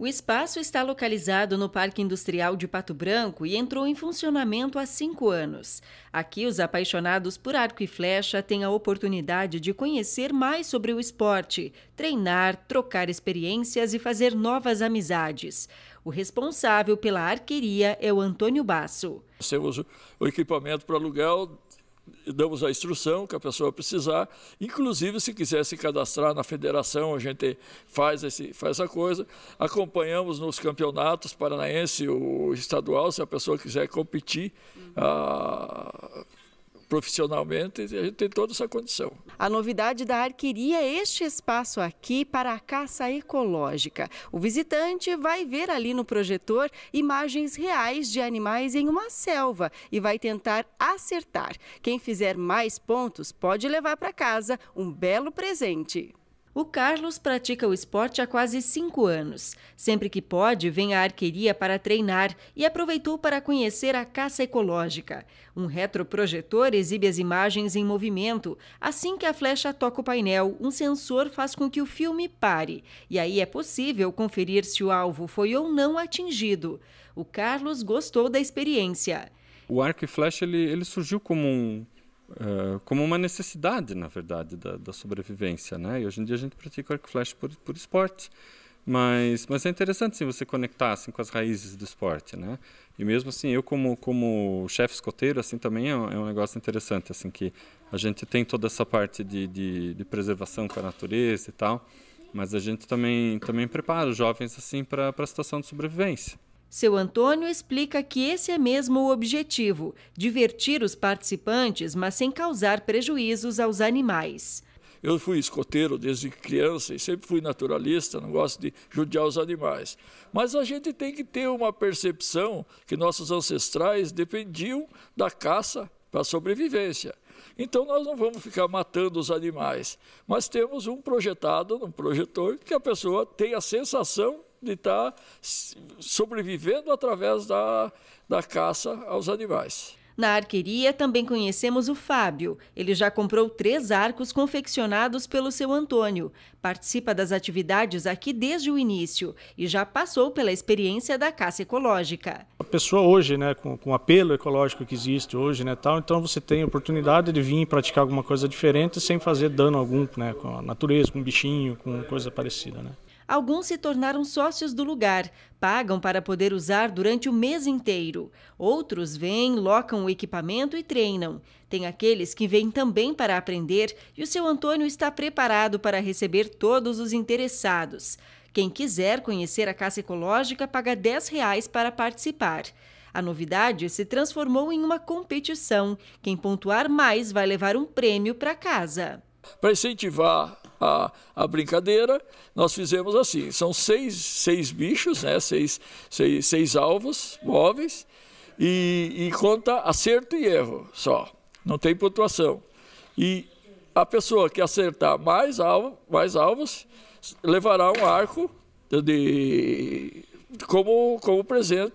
O espaço está localizado no Parque Industrial de Pato Branco e entrou em funcionamento há cinco anos. Aqui, os apaixonados por arco e flecha têm a oportunidade de conhecer mais sobre o esporte, treinar, trocar experiências e fazer novas amizades. O responsável pela arqueria é o Antônio Basso. Nós temos o equipamento para aluguel damos a instrução que a pessoa precisar. Inclusive, se quiser se cadastrar na federação, a gente faz, esse, faz coisa. Acompanhamos nos campeonatos paranaense, o estadual, se a pessoa quiser competir. Uhum profissionalmente, a gente tem toda essa condição. A novidade da arqueria é este espaço aqui para a caça ecológica. O visitante vai ver ali no projetor imagens reais de animais em uma selva e vai tentar acertar. Quem fizer mais pontos pode levar para casa um belo presente. O Carlos pratica o esporte há quase cinco anos. Sempre que pode, vem à arqueria para treinar e aproveitou para conhecer a caça ecológica. Um retroprojetor exibe as imagens em movimento. Assim que a flecha toca o painel, um sensor faz com que o filme pare. E aí é possível conferir se o alvo foi ou não atingido. O Carlos gostou da experiência. O arco e flecha ele, ele surgiu como um como uma necessidade, na verdade, da, da, sobrevivência, né? E hoje em dia a gente pratica arco flash por, por esporte, mas, mas é interessante se assim, você conectar assim, com as raízes do esporte, né? E mesmo assim, eu como, como chefe escoteiro, assim, também é um, é um, negócio interessante, assim, que a gente tem toda essa parte de, de, de preservação com a natureza e tal, mas a gente também, também prepara os jovens, assim, para a situação de sobrevivência. Seu Antônio explica que esse é mesmo o objetivo: divertir os participantes, mas sem causar prejuízos aos animais. Eu fui escoteiro desde criança e sempre fui naturalista, não gosto de judiar os animais. Mas a gente tem que ter uma percepção que nossos ancestrais dependiam da caça para a sobrevivência. Então nós não vamos ficar matando os animais, mas temos um projetado, um projetor, que a pessoa tem a sensação de estar tá sobrevivendo através da, da caça aos animais. Na arqueria também conhecemos o Fábio. Ele já comprou três arcos confeccionados pelo seu Antônio. Participa das atividades aqui desde o início e já passou pela experiência da caça ecológica. A pessoa hoje, né, com, com o apelo ecológico que existe hoje, né, tal, então você tem a oportunidade de vir praticar alguma coisa diferente sem fazer dano algum, né, com a natureza, com um bichinho, com coisa parecida, né. Alguns se tornaram sócios do lugar, pagam para poder usar durante o mês inteiro. Outros vêm, locam o equipamento e treinam. Tem aqueles que vêm também para aprender e o seu Antônio está preparado para receber todos os interessados. Quem quiser conhecer a caça ecológica paga R$ reais para participar. A novidade se transformou em uma competição. Quem pontuar mais vai levar um prêmio para casa. Para incentivar a, a brincadeira, nós fizemos assim: são seis, seis bichos, né? seis, seis, seis alvos móveis, e, e conta acerto e erro só, não tem pontuação. E a pessoa que acertar mais, alvo, mais alvos levará um arco de, de como, como presente.